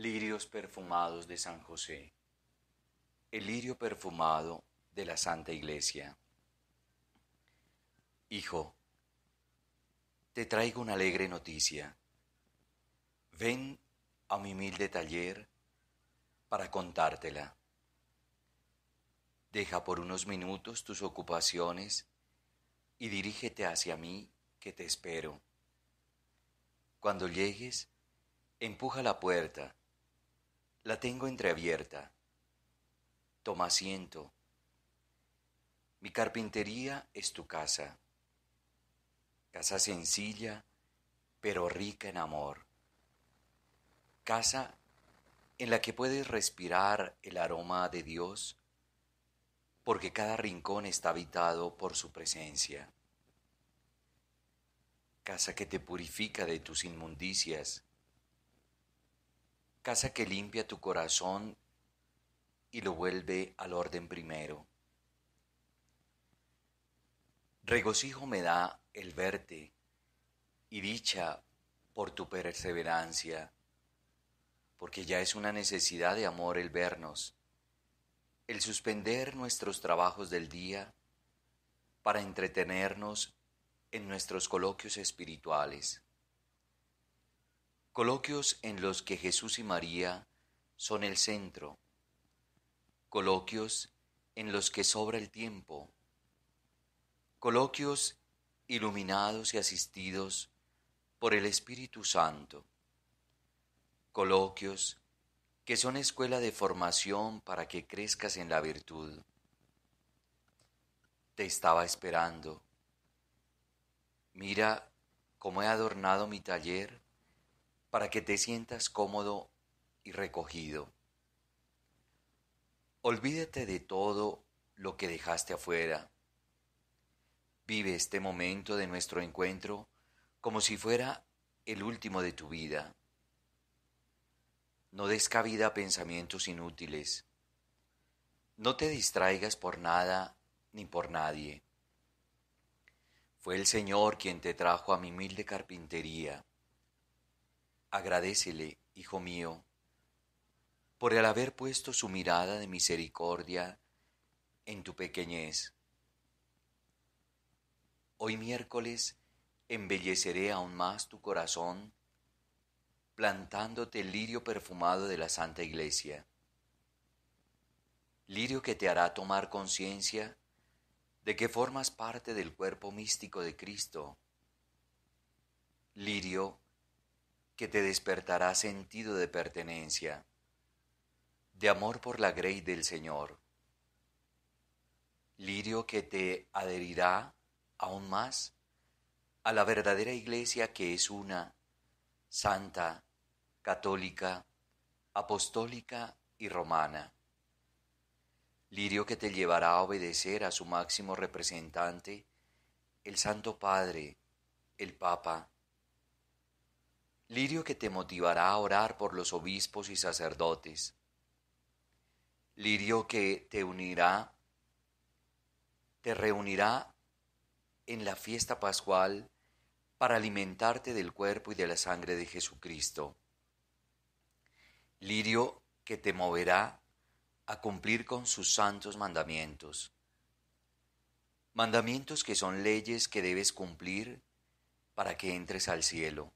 lirios perfumados de San José, el lirio perfumado de la Santa Iglesia. Hijo, te traigo una alegre noticia. Ven a mi humilde taller para contártela. Deja por unos minutos tus ocupaciones y dirígete hacia mí que te espero. Cuando llegues, empuja la puerta la tengo entreabierta. Toma asiento. Mi carpintería es tu casa. Casa sencilla, pero rica en amor. Casa en la que puedes respirar el aroma de Dios, porque cada rincón está habitado por su presencia. Casa que te purifica de tus inmundicias casa que limpia tu corazón y lo vuelve al orden primero. Regocijo me da el verte y dicha por tu perseverancia, porque ya es una necesidad de amor el vernos, el suspender nuestros trabajos del día para entretenernos en nuestros coloquios espirituales. Coloquios en los que Jesús y María son el centro. Coloquios en los que sobra el tiempo. Coloquios iluminados y asistidos por el Espíritu Santo. Coloquios que son escuela de formación para que crezcas en la virtud. Te estaba esperando. Mira cómo he adornado mi taller para que te sientas cómodo y recogido. Olvídate de todo lo que dejaste afuera. Vive este momento de nuestro encuentro como si fuera el último de tu vida. No des cabida a pensamientos inútiles. No te distraigas por nada ni por nadie. Fue el Señor quien te trajo a mi humilde carpintería Agradecele, hijo mío, por el haber puesto su mirada de misericordia en tu pequeñez. Hoy miércoles embelleceré aún más tu corazón plantándote el lirio perfumado de la Santa Iglesia. Lirio que te hará tomar conciencia de que formas parte del cuerpo místico de Cristo. Lirio que te despertará sentido de pertenencia, de amor por la grey del Señor. Lirio que te adherirá aún más a la verdadera iglesia que es una, santa, católica, apostólica y romana. Lirio que te llevará a obedecer a su máximo representante, el Santo Padre, el Papa, lirio que te motivará a orar por los obispos y sacerdotes, lirio que te unirá, te reunirá en la fiesta pascual para alimentarte del cuerpo y de la sangre de Jesucristo, lirio que te moverá a cumplir con sus santos mandamientos, mandamientos que son leyes que debes cumplir para que entres al cielo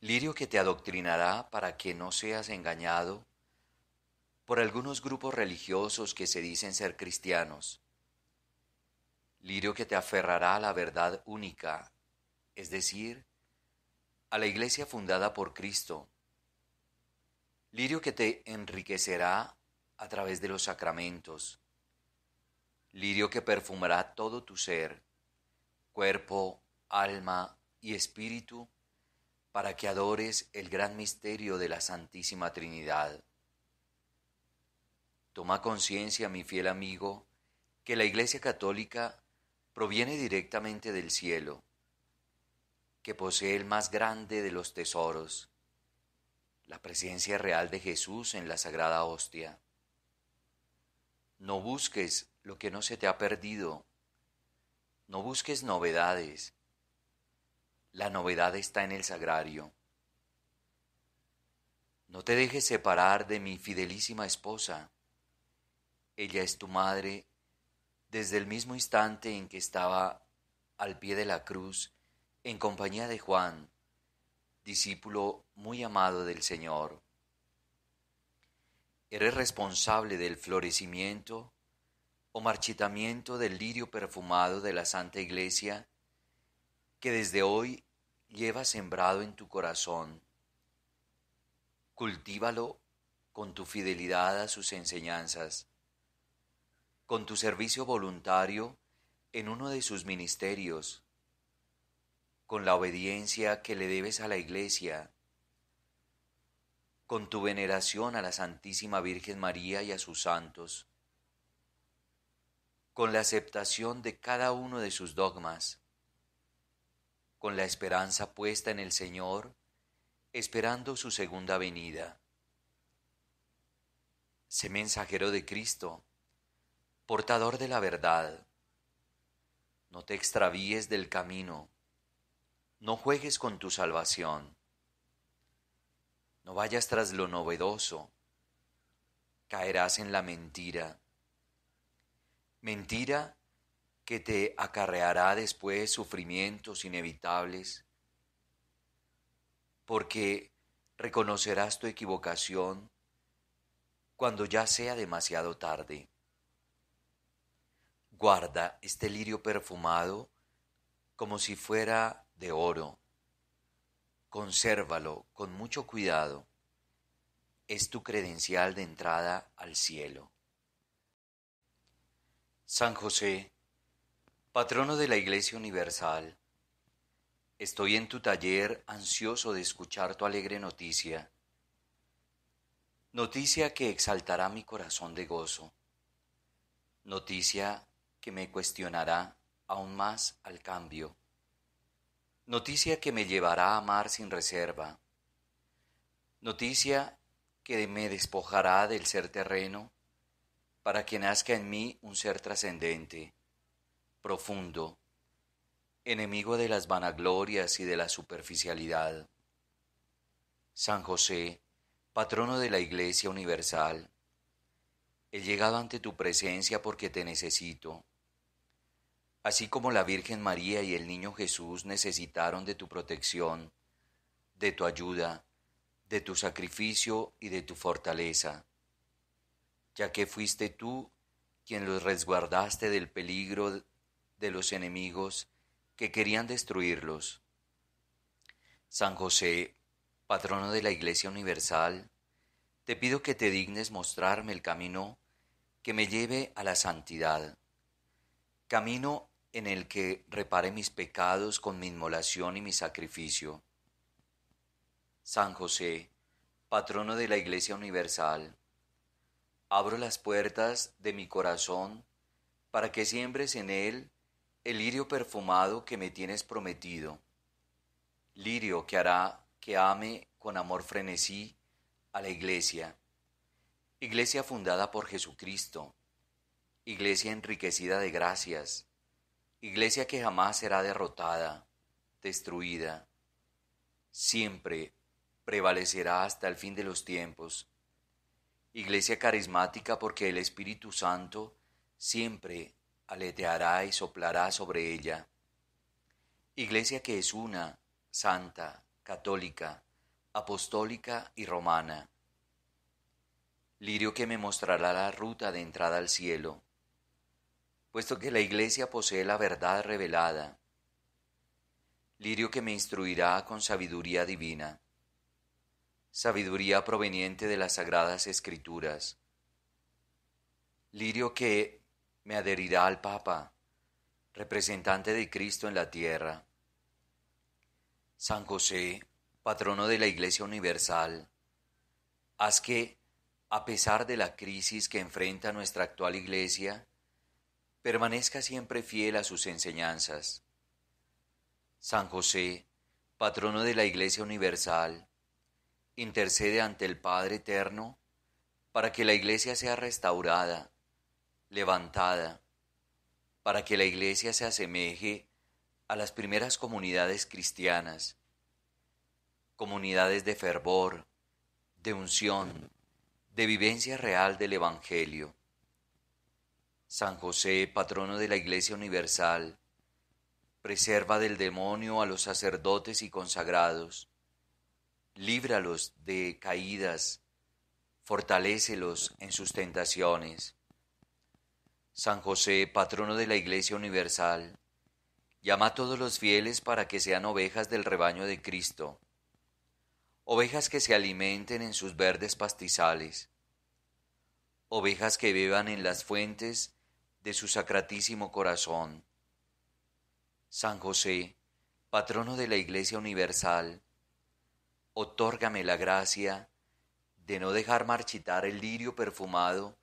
lirio que te adoctrinará para que no seas engañado por algunos grupos religiosos que se dicen ser cristianos. Lirio que te aferrará a la verdad única, es decir, a la iglesia fundada por Cristo. Lirio que te enriquecerá a través de los sacramentos. Lirio que perfumará todo tu ser, cuerpo, alma y espíritu para que adores el gran misterio de la Santísima Trinidad. Toma conciencia, mi fiel amigo, que la Iglesia Católica proviene directamente del cielo, que posee el más grande de los tesoros, la presencia real de Jesús en la Sagrada Hostia. No busques lo que no se te ha perdido, no busques novedades, la novedad está en el sagrario. No te dejes separar de mi fidelísima esposa. Ella es tu madre desde el mismo instante en que estaba al pie de la cruz en compañía de Juan, discípulo muy amado del Señor. Eres responsable del florecimiento o marchitamiento del lirio perfumado de la Santa Iglesia que desde hoy llevas sembrado en tu corazón. Cultívalo con tu fidelidad a sus enseñanzas, con tu servicio voluntario en uno de sus ministerios, con la obediencia que le debes a la Iglesia, con tu veneración a la Santísima Virgen María y a sus santos, con la aceptación de cada uno de sus dogmas, con la esperanza puesta en el Señor, esperando su segunda venida. Sé mensajero de Cristo, portador de la verdad. No te extravíes del camino, no juegues con tu salvación, no vayas tras lo novedoso, caerás en la mentira. Mentira que te acarreará después sufrimientos inevitables, porque reconocerás tu equivocación cuando ya sea demasiado tarde. Guarda este lirio perfumado como si fuera de oro. Consérvalo con mucho cuidado. Es tu credencial de entrada al cielo. San José, Patrono de la Iglesia Universal, estoy en tu taller ansioso de escuchar tu alegre noticia, noticia que exaltará mi corazón de gozo, noticia que me cuestionará aún más al cambio, noticia que me llevará a amar sin reserva, noticia que me despojará del ser terreno para que nazca en mí un ser trascendente profundo, enemigo de las vanaglorias y de la superficialidad. San José, patrono de la Iglesia Universal, he llegado ante tu presencia porque te necesito. Así como la Virgen María y el Niño Jesús necesitaron de tu protección, de tu ayuda, de tu sacrificio y de tu fortaleza, ya que fuiste tú quien los resguardaste del peligro de los enemigos que querían destruirlos. San José, patrono de la Iglesia Universal, te pido que te dignes mostrarme el camino que me lleve a la santidad, camino en el que repare mis pecados con mi inmolación y mi sacrificio. San José, patrono de la Iglesia Universal, abro las puertas de mi corazón para que siembres en él el lirio perfumado que me tienes prometido, lirio que hará que ame con amor frenesí a la iglesia, iglesia fundada por Jesucristo, iglesia enriquecida de gracias, iglesia que jamás será derrotada, destruida, siempre prevalecerá hasta el fin de los tiempos, iglesia carismática porque el Espíritu Santo siempre aleteará y soplará sobre ella. Iglesia que es una, santa, católica, apostólica y romana. Lirio que me mostrará la ruta de entrada al cielo, puesto que la Iglesia posee la verdad revelada. Lirio que me instruirá con sabiduría divina, sabiduría proveniente de las sagradas escrituras. Lirio que me adherirá al Papa, representante de Cristo en la tierra. San José, patrono de la Iglesia Universal, haz que, a pesar de la crisis que enfrenta nuestra actual Iglesia, permanezca siempre fiel a sus enseñanzas. San José, patrono de la Iglesia Universal, intercede ante el Padre Eterno para que la Iglesia sea restaurada levantada para que la iglesia se asemeje a las primeras comunidades cristianas, comunidades de fervor, de unción, de vivencia real del Evangelio. San José, patrono de la Iglesia Universal, preserva del demonio a los sacerdotes y consagrados, líbralos de caídas, fortalécelos en sus tentaciones San José, patrono de la Iglesia Universal, llama a todos los fieles para que sean ovejas del rebaño de Cristo, ovejas que se alimenten en sus verdes pastizales, ovejas que beban en las fuentes de su sacratísimo corazón. San José, patrono de la Iglesia Universal, otórgame la gracia de no dejar marchitar el lirio perfumado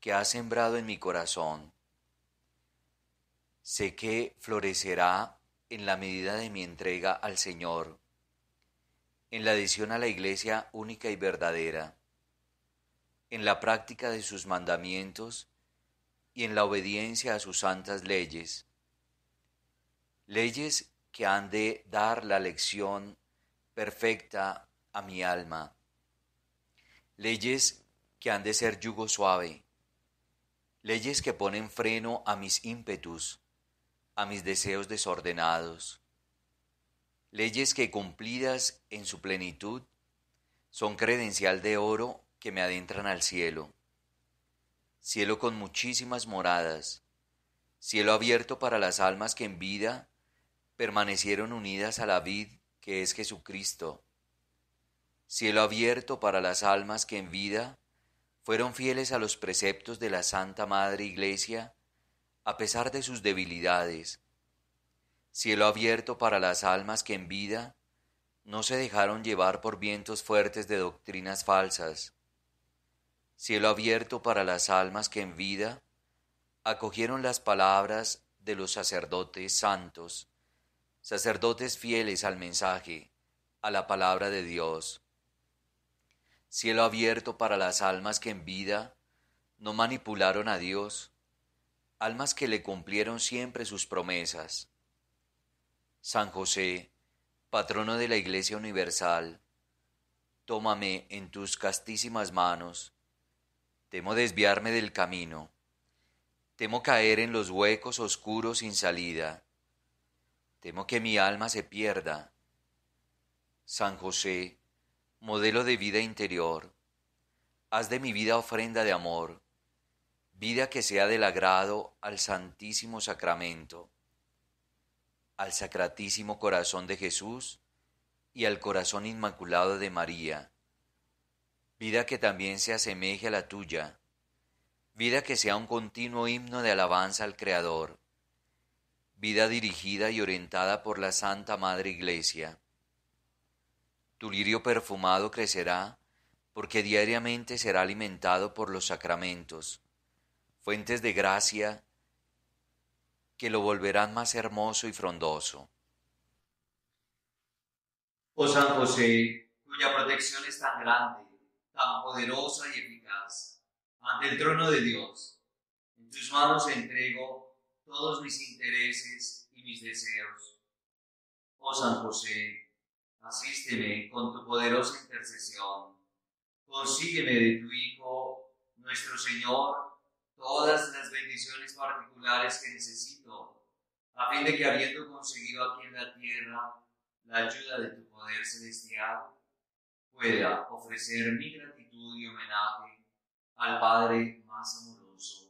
que ha sembrado en mi corazón. Sé que florecerá en la medida de mi entrega al Señor, en la adición a la Iglesia única y verdadera, en la práctica de sus mandamientos y en la obediencia a sus santas leyes, leyes que han de dar la lección perfecta a mi alma, leyes que han de ser yugo suave, leyes que ponen freno a mis ímpetus, a mis deseos desordenados, leyes que cumplidas en su plenitud son credencial de oro que me adentran al cielo, cielo con muchísimas moradas, cielo abierto para las almas que en vida permanecieron unidas a la vid que es Jesucristo, cielo abierto para las almas que en vida fueron fieles a los preceptos de la Santa Madre Iglesia, a pesar de sus debilidades. Cielo abierto para las almas que en vida no se dejaron llevar por vientos fuertes de doctrinas falsas. Cielo abierto para las almas que en vida acogieron las palabras de los sacerdotes santos, sacerdotes fieles al mensaje, a la palabra de Dios cielo abierto para las almas que en vida no manipularon a Dios, almas que le cumplieron siempre sus promesas. San José, patrono de la Iglesia Universal, tómame en tus castísimas manos. Temo desviarme del camino. Temo caer en los huecos oscuros sin salida. Temo que mi alma se pierda. San José, modelo de vida interior. Haz de mi vida ofrenda de amor, vida que sea del agrado al Santísimo Sacramento, al Sacratísimo Corazón de Jesús y al Corazón Inmaculado de María, vida que también se asemeje a la tuya, vida que sea un continuo himno de alabanza al Creador, vida dirigida y orientada por la Santa Madre Iglesia tu lirio perfumado crecerá, porque diariamente será alimentado por los sacramentos, fuentes de gracia que lo volverán más hermoso y frondoso. Oh San José, cuya protección es tan grande, tan poderosa y eficaz, ante el trono de Dios, en tus manos entrego todos mis intereses y mis deseos. Oh San José, asísteme con tu poderosa intercesión. Consígueme de tu Hijo, nuestro Señor, todas las bendiciones particulares que necesito, a fin de que habiendo conseguido aquí en la tierra la ayuda de tu poder celestial, pueda ofrecer mi gratitud y homenaje al Padre más amoroso